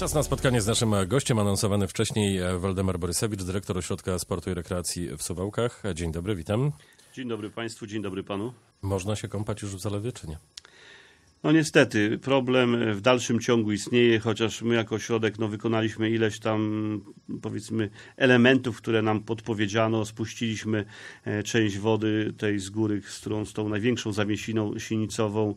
Czas na spotkanie z naszym gościem, anonsowany wcześniej e, Waldemar Borysewicz, dyrektor Ośrodka Sportu i Rekreacji w Suwałkach. E, dzień dobry, witam. Dzień dobry Państwu, dzień dobry Panu. Można się kąpać już w zalewie, czy nie? No niestety, problem w dalszym ciągu istnieje, chociaż my jako środek no, wykonaliśmy ileś tam powiedzmy elementów, które nam podpowiedziano, spuściliśmy e, część wody tej z góry, z którą z tą największą zawiesiną sinicową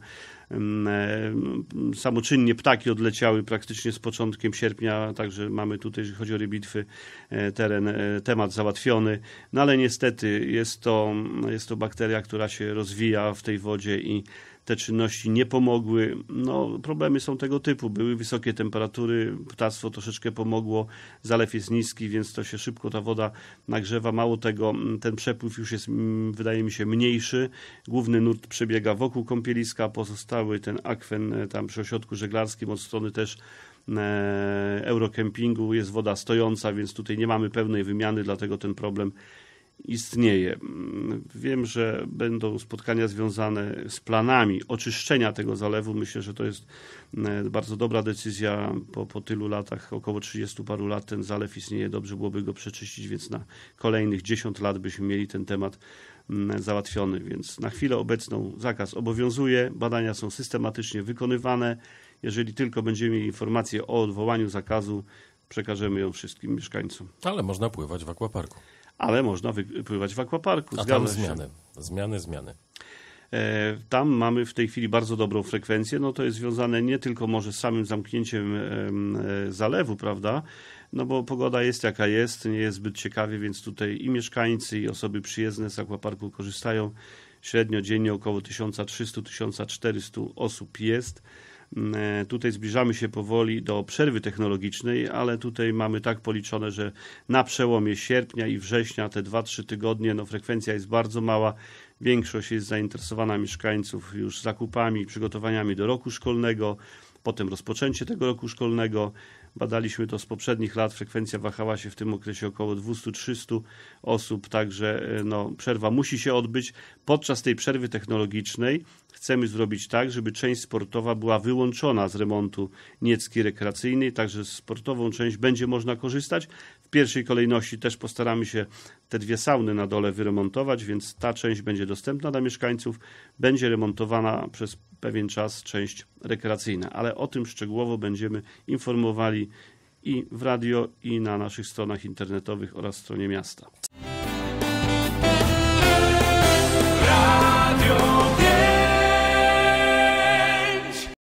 mm, e, mm, samoczynnie ptaki odleciały praktycznie z początkiem sierpnia, także mamy tutaj, jeżeli chodzi o rybitwy, e, teren, temat załatwiony. No ale niestety jest to, jest to bakteria, która się rozwija w tej wodzie i te czynności nie pomogły. No, problemy są tego typu. Były wysokie temperatury, ptactwo troszeczkę pomogło, zalew jest niski, więc to się szybko ta woda nagrzewa. Mało tego, mm, ten przepływ już jest, mm, wydaje mi się, mniejszy. Główny nurt przebiega wokół kąpieliska, pozostały ten akwen e, tam przy ośrodku żeglarskim od strony też e, eurokempingu jest woda stojąca, więc tutaj nie mamy pełnej wymiany, dlatego ten problem istnieje. Mm, wiem, że będą spotkania związane z planami oczyszczenia tego zalewu. Myślę, że to jest mm, bardzo dobra decyzja. Po, po tylu latach, około 30 paru lat ten zalew istnieje. Dobrze byłoby go przeczyścić, więc na kolejnych 10 lat byśmy mieli ten temat mm, załatwiony. Więc na chwilę obecną zakaz obowiązuje. Badania są systematycznie wykonywane. Jeżeli tylko będziemy mieli informację o odwołaniu zakazu, przekażemy ją wszystkim mieszkańcom. Ale można pływać w akwaparku ale można pływać w akwaparku. A tam zmiany, zmiany, zmiany. E, tam mamy w tej chwili bardzo dobrą frekwencję. No to jest związane nie tylko może z samym zamknięciem e, zalewu, prawda? No bo pogoda jest jaka jest, nie jest zbyt ciekawie, więc tutaj i mieszkańcy, i osoby przyjezdne z akwaparku korzystają. Średnio dziennie około 1300-1400 osób jest. Mm, e, tutaj zbliżamy się powoli do przerwy technologicznej, ale tutaj mamy tak policzone, że na przełomie sierpnia i września, te 2-3 tygodnie, no frekwencja jest bardzo mała. Większość jest zainteresowana mieszkańców już zakupami, przygotowaniami do roku szkolnego potem rozpoczęcie tego roku szkolnego. Badaliśmy to z poprzednich lat, frekwencja wahała się w tym okresie około 200-300 osób, także e, no, przerwa musi się odbyć. Podczas tej przerwy technologicznej chcemy zrobić tak, żeby część sportowa była wyłączona z remontu niecki rekreacyjnej, także sportową część będzie można korzystać. W pierwszej kolejności też postaramy się te dwie sauny na dole wyremontować, więc ta część będzie dostępna dla mieszkańców, będzie remontowana przez pewien czas część rekreacyjna, ale o tym szczegółowo będziemy informowali i w radio, i na naszych stronach internetowych oraz stronie miasta.